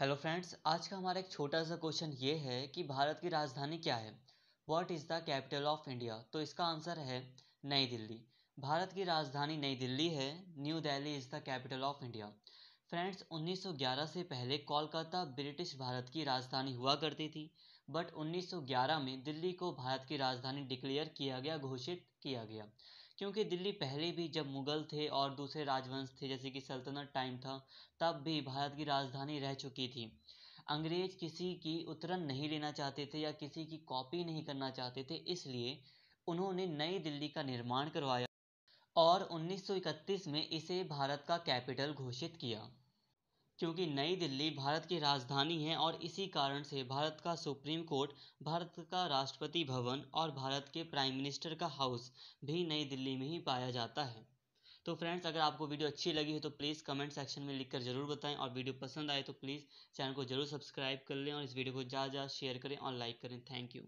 hello friends आज का हमारा एक छोटा सा क्वेश्चन ये है कि भारत की राजधानी क्या है what is the capital of India तो इसका आंसर है नई दिल्ली भारत की राजधानी नई दिल्ली है new Delhi is the capital of India friends 1911 से पहले कोलकाता ब्रिटिश भारत की राजधानी हुआ करती थी बट 1911 में दिल्ली को भारत की राजधानी डिक्लेयर किया गया घोषित किया गया क्योंकि दिल्ली पहले भी जब मुग़ल थे और दूसरे राजवंश थे जैसे कि सल्तनत टाइम था तब भी भारत की राजधानी रह चुकी थी अंग्रेज़ किसी की उतरन नहीं लेना चाहते थे या किसी की कॉपी नहीं करना चाहते थे इसलिए उन्होंने नई दिल्ली का निर्माण करवाया और 1931 में इसे भारत का कैपिटल घोषित किया क्योंकि नई दिल्ली भारत की राजधानी है और इसी कारण से भारत का सुप्रीम कोर्ट भारत का राष्ट्रपति भवन और भारत के प्राइम मिनिस्टर का हाउस भी नई दिल्ली में ही पाया जाता है तो फ्रेंड्स अगर आपको वीडियो अच्छी लगी हो तो प्लीज़ कमेंट सेक्शन में लिखकर जरूर बताएं और वीडियो पसंद आए तो प्लीज़ चैनल को जरूर सब्सक्राइब कर लें और इस वीडियो को ज़्यादा ज़्यादा शेयर करें और लाइक करें थैंक यू